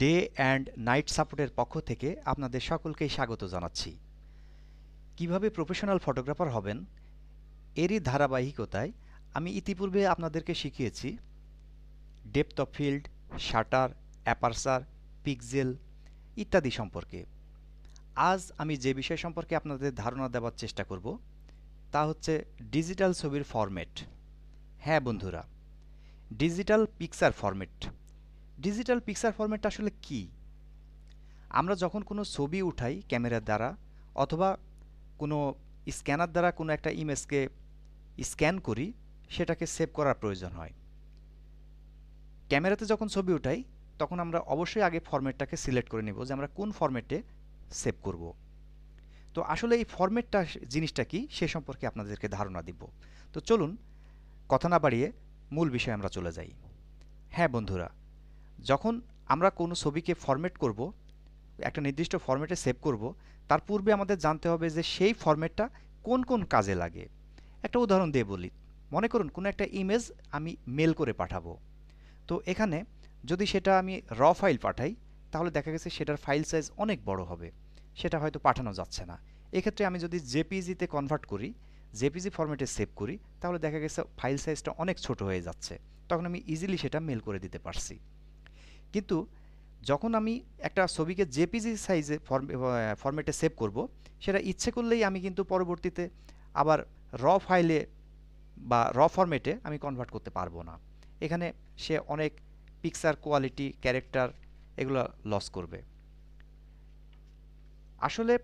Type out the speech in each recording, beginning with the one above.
Day and night সাপোর্টের পক্ষ থেকে আপনাদের সকলকে স্বাগত জানাচ্ছি কিভাবে প্রফেশনাল ফটোগ্রাফার হবেন এরই ধারাবাহিকতায় আমি ইতিপূর্বে আপনাদেরকে শিখিয়েছি depth of field shutter aperture pixel ইত্যাদি সম্পর্কে আজ আমি যে বিষয় সম্পর্কে আপনাদের ধারণা দেওয়ার চেষ্টা করব তা হচ্ছে ডিজিটাল ছবির ফরম্যাট হ্যাঁ বন্ধুরা digital picture format digital picture ফরম্যাটটা আসলে কি আমরা যখন কোনো ছবি উঠাই ক্যামেরার দ্বারা অথবা কোনো স্ক্যানার দ্বারা কোনো একটা ইমেজকে স্ক্যান করি সেটাকে সেভ করার প্রয়োজন হয় ক্যামেরাতে যখন ছবি উঠাই তখন আমরা অবশ্যই আগে ফরম্যাটটাকে সিলেক্ট করে নেব যে আমরা কোন ফরম্যাটে সেভ করব তো আসলে এই ফরম্যাটটা জিনিসটা কি সে সম্পর্কে আপনাদেরকে ধারণা দিব তো চলুন কথা না বাড়িয়ে মূল বিষয়ে আমরা চলে যাই হ্যাঁ বন্ধুরা যখন আমরা কোনো ছবিকে ফরম্যাট করব একটা নির্দিষ্ট ফরম্যাটে সেভ করব তার পূর্বে আমাদের জানতে হবে যে সেই ফরম্যাটটা কোন কোন কাজে লাগে একটা উদাহরণ দিয়ে বলি মনে করুন কোনো একটা ইমেজ আমি মেল করে পাঠাবো তো এখানে যদি সেটা আমি র ফাইল পাঠাই তাহলে দেখা গেছে সেটার ফাইল সাইজ অনেক বড় হবে সেটা হয়তো পাঠানো যাচ্ছে না এক্ষেত্রে আমি যদি জেপিজিতে কনভার্ট করি জেপিজি ফরম্যাটে সেভ করি তাহলে দেখা গেছে ফাইল সাইজটা অনেক ছোট হয়ে যাচ্ছে তখন আমি ইজিলি সেটা মেল করে দিতে পারছি কিন্তু যখন আমি একটা ছবিকে জেপিজি সাইজে ফরম্যাটে সেভ করব সেটা ইচ্ছে করলেই আমি কিন্তু পরবর্তীতে আবার র ফাইলে বা র ফরম্যাটে আমি কনভার্ট করতে পারবো না এখানে সে অনেক পিকচার কোয়ালিটি ক্যারেক্টার এগুলো লস করবে আসলে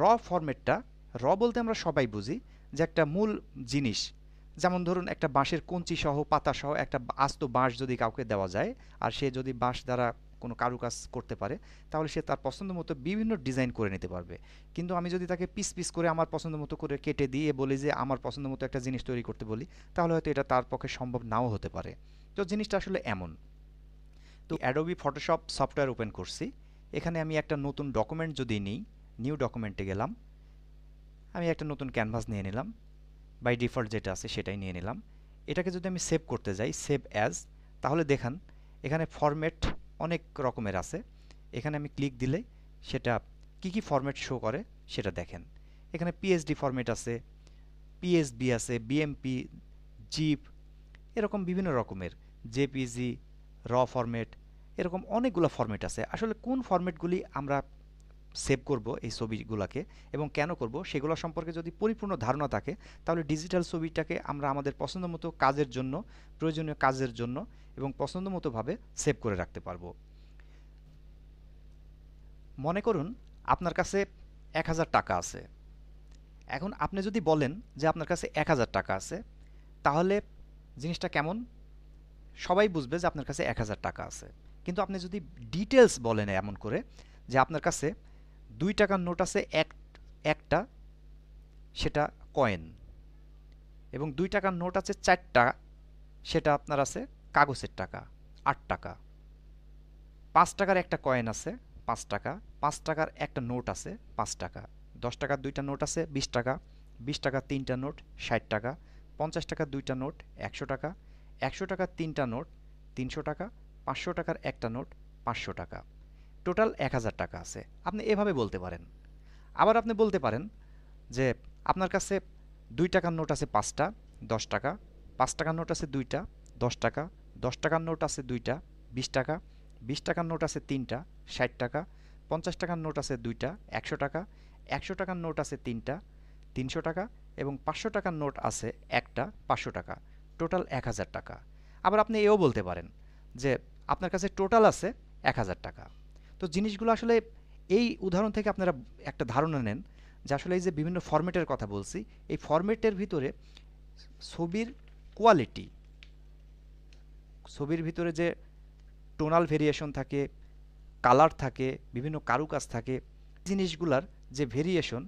র ফরম্যাটটা র বলতে আমরা সবাই বুঝি যে একটা মূল জিনিস যেমন ধরুন একটা বাঁশের কঞ্চি সহ পাতা সহ একটা আস্ত বাঁশ যদি কাউকে দেওয়া যায় আর সে যদি বাঁশ দ্বারা কোনো কারুকাজ করতে পারে তাহলে সে তার পছন্দ মতো বিভিন্ন ডিজাইন করে নিতে পারবে কিন্তু আমি যদি তাকে পিস পিস করে আমার পছন্দ মতো করে কেটে দিয়ে বলি যে আমার পছন্দ মতো একটা জিনিস তৈরি করতে বলি তাহলে হয়তো এটা তার পক্ষে সম্ভব নাও হতে পারে তো জিনিসটা আসলে এমন তো অ্যাডোবি ফটোশপ সফটওয়্যার ওপেন করছি এখানে আমি একটা নতুন ডকুমেন্ট যদি নিই নিউ ডকুমেন্টে গেলাম আমি একটা নতুন ক্যানভাস নিয়ে নিলাম বাই ডিফল্ট যেটা আছে সেটাই নিয়ে নিলাম এটাকে যদি আমি সেভ করতে যাই সেভ অ্যাজ তাহলে দেখান এখানে ফরম্যাট অনেক রকমের আছে এখানে আমি ক্লিক দিলে সেটা কি কি ফরম্যাট শো করে সেটা দেখেন এখানে পিএইচডি ফরম্যাট আছে পিএসবি আছে বিএমপি জিপ এরকম বিভিন্ন রকমের জেপিজি র ফরম্যাট এরকম অনেকগুলো ফরম্যাট আছে আসলে কোন ফরম্যাটগুলি আমরা সেভ করব এই ছবিগুলোকে এবং কেন করব সেগুলো সম্পর্কে যদি পরিপূর্ণ ধারণা থাকে তাহলে ডিজিটাল ছবিটাকে আমরা আমাদের পছন্দ মতো কাজের জন্য প্রয়োজনীয় কাজের জন্য এবং পছন্দ মতোভাবে সেভ করে রাখতে পারবো মনে করুন আপনার কাছে এক হাজার টাকা আছে এখন আপনি যদি বলেন যে আপনার কাছে এক হাজার টাকা আছে তাহলে জিনিসটা কেমন সবাই বুঝবে যে আপনার কাছে এক হাজার টাকা আছে কিন্তু আপনি যদি ডিটেলস বলেন এমন করে যে আপনার কাছে দুই টাকার নোট আছে এক একটা সেটা কয়েন এবং দুই টাকার নোট আছে চারটা সেটা আপনার আছে কাগজের টাকা আট টাকা পাঁচ টাকার একটা কয়েন আছে পাঁচ টাকা পাঁচ টাকার একটা নোট আছে পাঁচ টাকা দশ টাকার দুইটা নোট আছে বিশ টাকা বিশ টাকার তিনটা নোট ষাট টাকা পঞ্চাশ টাকার দুইটা নোট একশো টাকা একশো টাকার তিনটা নোট তিনশো টাকা পাঁচশো টাকার একটা নোট পাঁচশো টাকা টোটাল এক হাজার টাকা আছে আপনি এভাবে বলতে পারেন আবার আপনি বলতে পারেন যে আপনার কাছে দুই টাকার নোট আছে পাঁচটা দশ টাকা পাঁচ টাকার নোট আছে দুইটা দশ টাকা দশ টাকার নোট আছে দুইটা বিশ টাকা বিশ টাকার নোট আছে তিনটা ষাট টাকা পঞ্চাশ টাকার নোট আছে দুইটা একশো টাকা একশো টাকার নোট আছে তিনটা তিনশো টাকা এবং পাঁচশো টাকার নোট আছে একটা পাঁচশো টাকা টোটাল এক হাজার টাকা আবার আপনি এও বলতে পারেন যে আপনার কাছে টোটাল আছে এক হাজার টাকা তো জিনিসগুলো আসলে এই উদাহরণ থেকে আপনারা একটা ধারণা নেন যে আসলে এই যে বিভিন্ন ফর্মেটের কথা বলছি এই ফর্মেটের ভিতরে ছবির কোয়ালিটি ছবির ভিতরে যে টোনাল ভেরিয়েশন থাকে কালার থাকে বিভিন্ন কারুকাজ থাকে জিনিসগুলার যে ভেরিয়েশন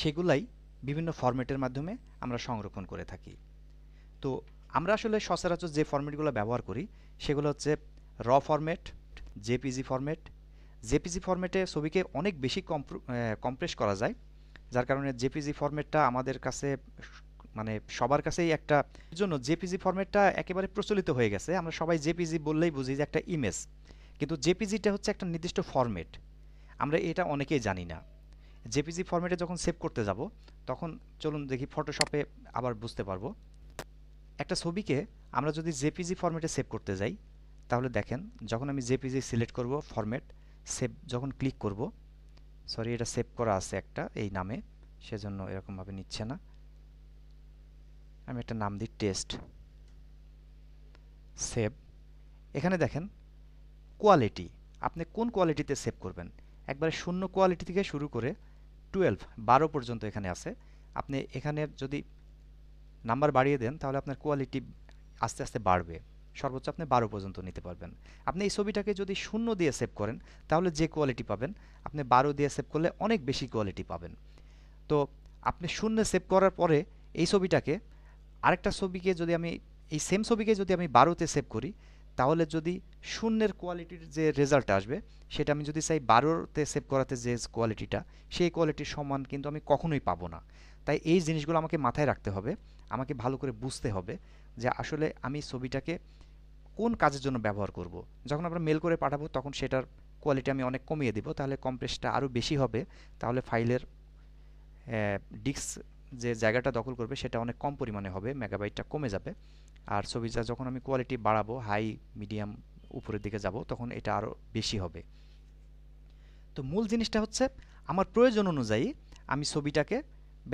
সেগুলাই বিভিন্ন ফর্মেটের মাধ্যমে আমরা সংরক্ষণ করে থাকি তো আমরা আসলে সচরাচর যে ফর্মেটগুলো ব্যবহার করি সেগুলো হচ্ছে র ফরম্যাট জেপিজি ফরম্যাট জেপিজি ফরম্যাটে ছবিকে অনেক বেশি কম্প্রেস করা যায় যার কারণে জেপিজি ফরম্যাটটা আমাদের কাছে মানে সবার কাছেই একটা জন্য জেপিজি ফরম্যাটটা একেবারে প্রচলিত হয়ে গেছে আমরা সবাই জেপিজি বললেই বুঝি যে একটা ইমেজ কিন্তু জেপিজিটা হচ্ছে একটা নির্দিষ্ট ফরম্যাট আমরা এটা অনেকেই জানি না জেপিজি ফরম্যাটে যখন সেভ করতে যাব তখন চলুন দেখি ফটোশপে আবার বুঝতে পারবো একটা ছবিকে আমরা যদি জেপিজি ফরম্যাটে সেভ করতে যাই তাহলে দেখেন যখন আমি জেপিজি সিলেক্ট করব ফরম্যাট সেভ যখন ক্লিক করব সরি এটা সেভ করা আছে একটা এই নামে সেজন্য এরকমভাবে নিচ্ছে না আমি একটা নাম দিই টেস্ট সেভ এখানে দেখেন কোয়ালিটি আপনি কোন কোয়ালিটিতে সেভ করবেন একবারে শূন্য কোয়ালিটি থেকে শুরু করে টুয়েলভ বারো পর্যন্ত এখানে আছে আপনি এখানে যদি নাম্বার বাড়িয়ে দেন তাহলে আপনার কোয়ালিটি আস্তে আস্তে বাড়বে সর্বোচ্চ আপনি বারো পর্যন্ত নিতে পারবেন আপনি এই ছবিটাকে যদি শূন্য দিয়ে সেভ করেন তাহলে যে কোয়ালিটি পাবেন আপনি বারো দিয়ে সেভ করলে অনেক বেশি কোয়ালিটি পাবেন তো আপনি শূন্য সেভ করার পরে এই ছবিটাকে আরেকটা ছবিকে যদি আমি এই সেম ছবিকে যদি আমি বারোতে সেভ করি তাহলে যদি শূন্যের কোয়ালিটির যে রেজাল্ট আসবে সেটা আমি যদি চাই বারোতে সেভ করাতে যে কোয়ালিটিটা সেই কোয়ালিটির সমান কিন্তু আমি কখনোই পাবো না তাই এই জিনিসগুলো আমাকে মাথায় রাখতে হবে আমাকে ভালো করে বুঝতে হবে যে আসলে আমি ছবিটাকে কোন কাজের জন্য ব্যবহার করব। যখন আমরা মেল করে পাঠাবো তখন সেটার কোয়ালিটি আমি অনেক কমিয়ে দিব তাহলে কম্প্রেসটা আরও বেশি হবে তাহলে ফাইলের ডিস্ক যে জায়গাটা দখল করবে সেটা অনেক কম পরিমাণে হবে মেগাবাইটটা কমে যাবে আর ছবিটা যখন আমি কোয়ালিটি বাড়াবো হাই মিডিয়াম উপরের দিকে যাব তখন এটা আরও বেশি হবে তো মূল জিনিসটা হচ্ছে আমার প্রয়োজন অনুযায়ী আমি ছবিটাকে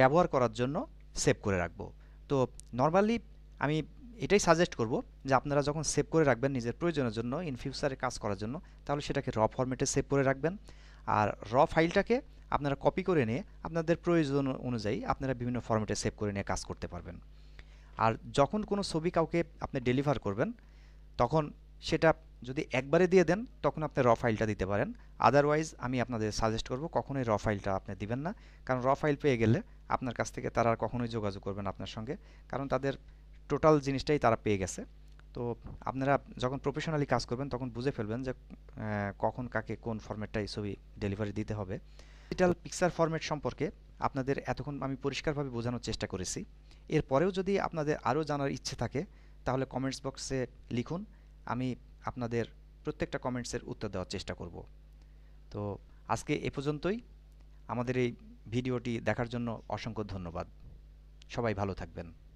ব্যবহার করার জন্য সেভ করে রাখবো তো নর্মালি আমি এটাই সাজেস্ট করব যে আপনারা যখন সেভ করে রাখবেন নিজের প্রয়োজনের জন্য ইন ফিউচারে কাজ করার জন্য তাহলে সেটাকে র ফরম্যাটে সেভ করে রাখবেন আর র ফাইলটাকে আপনারা কপি করে নিয়ে আপনাদের প্রয়োজন অনুযায়ী আপনারা বিভিন্ন ফরম্যাটে সেভ করে নিয়ে কাজ করতে পারবেন আর যখন কোনো ছবি কাউকে আপনি ডেলিভার করবেন তখন সেটা যদি একবারে দিয়ে দেন তখন আপনি র ফাইলটা দিতে পারেন আদারওয়াইজ আমি আপনাদের সাজেস্ট করব কখনোই র ফাইলটা আপনি দিবেন না কারণ র ফাইল পেয়ে গেলে আপনার কাছ থেকে তারা আর কখনোই যোগাযোগ করবেন আপনার সঙ্গে কারণ তাদের টোটাল জিনিসটাই তারা পেয়ে গেছে তো আপনারা যখন প্রফেশনালি কাজ করবেন তখন বুঝে ফেলবেন যে কখন কাকে কোন এই ছবি ডেলিভারি দিতে হবে ডিজিটাল পিকচার ফরম্যাট সম্পর্কে আপনাদের এতক্ষণ আমি পরিষ্কারভাবে বোঝানোর চেষ্টা করেছি এরপরেও যদি আপনাদের আরও জানার ইচ্ছে থাকে তাহলে কমেন্টস বক্সে লিখুন আমি আপনাদের প্রত্যেকটা কমেন্টসের উত্তর দেওয়ার চেষ্টা করব তো আজকে এ পর্যন্তই আমাদের এই ভিডিওটি দেখার জন্য অসংখ্য ধন্যবাদ সবাই ভালো থাকবেন